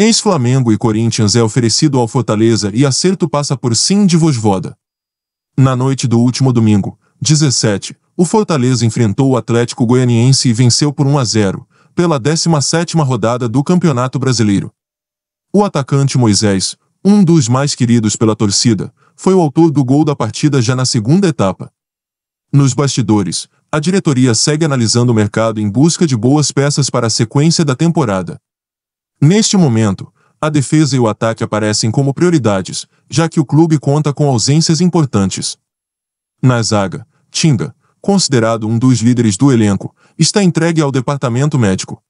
Ex-Flamengo e Corinthians é oferecido ao Fortaleza e acerto passa por Sim de voda. Na noite do último domingo, 17, o Fortaleza enfrentou o Atlético Goianiense e venceu por 1 a 0, pela 17ª rodada do Campeonato Brasileiro. O atacante Moisés, um dos mais queridos pela torcida, foi o autor do gol da partida já na segunda etapa. Nos bastidores, a diretoria segue analisando o mercado em busca de boas peças para a sequência da temporada. Neste momento, a defesa e o ataque aparecem como prioridades, já que o clube conta com ausências importantes. Na zaga, Tinga, considerado um dos líderes do elenco, está entregue ao departamento médico.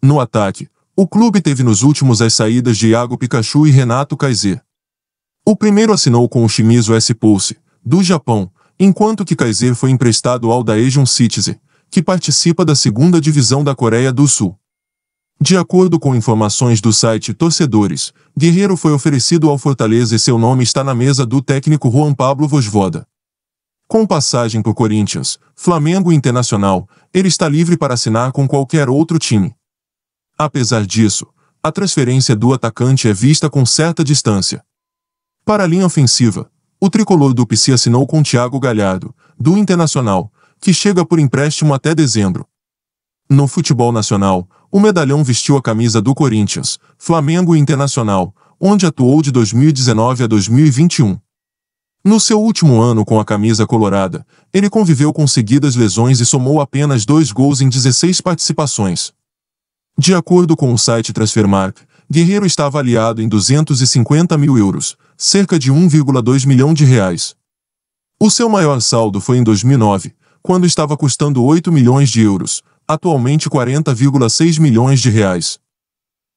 No ataque, o clube teve nos últimos as saídas de Iago Pikachu e Renato Kaiser. O primeiro assinou com o Shimizu S-Pulse, do Japão, enquanto que Kaiser foi emprestado ao Daejeon Citizen, que participa da segunda divisão da Coreia do Sul. De acordo com informações do site Torcedores, Guerreiro foi oferecido ao Fortaleza e seu nome está na mesa do técnico Juan Pablo Vosvoda. Com passagem por Corinthians, Flamengo e Internacional, ele está livre para assinar com qualquer outro time. Apesar disso, a transferência do atacante é vista com certa distância. Para a linha ofensiva, o tricolor do PC assinou com Thiago Galhardo, do Internacional, que chega por empréstimo até dezembro. No futebol nacional, o medalhão vestiu a camisa do Corinthians, Flamengo e Internacional, onde atuou de 2019 a 2021. No seu último ano com a camisa colorada, ele conviveu com seguidas lesões e somou apenas dois gols em 16 participações. De acordo com o site Transfermarkt, Guerreiro está avaliado em 250 mil euros, cerca de 1,2 milhão de reais. O seu maior saldo foi em 2009, quando estava custando 8 milhões de euros, atualmente 40,6 milhões de reais.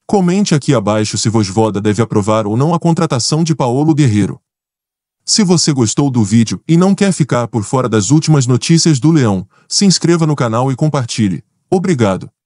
Comente aqui abaixo se Vosvoda deve aprovar ou não a contratação de Paulo Guerreiro. Se você gostou do vídeo e não quer ficar por fora das últimas notícias do Leão, se inscreva no canal e compartilhe. Obrigado.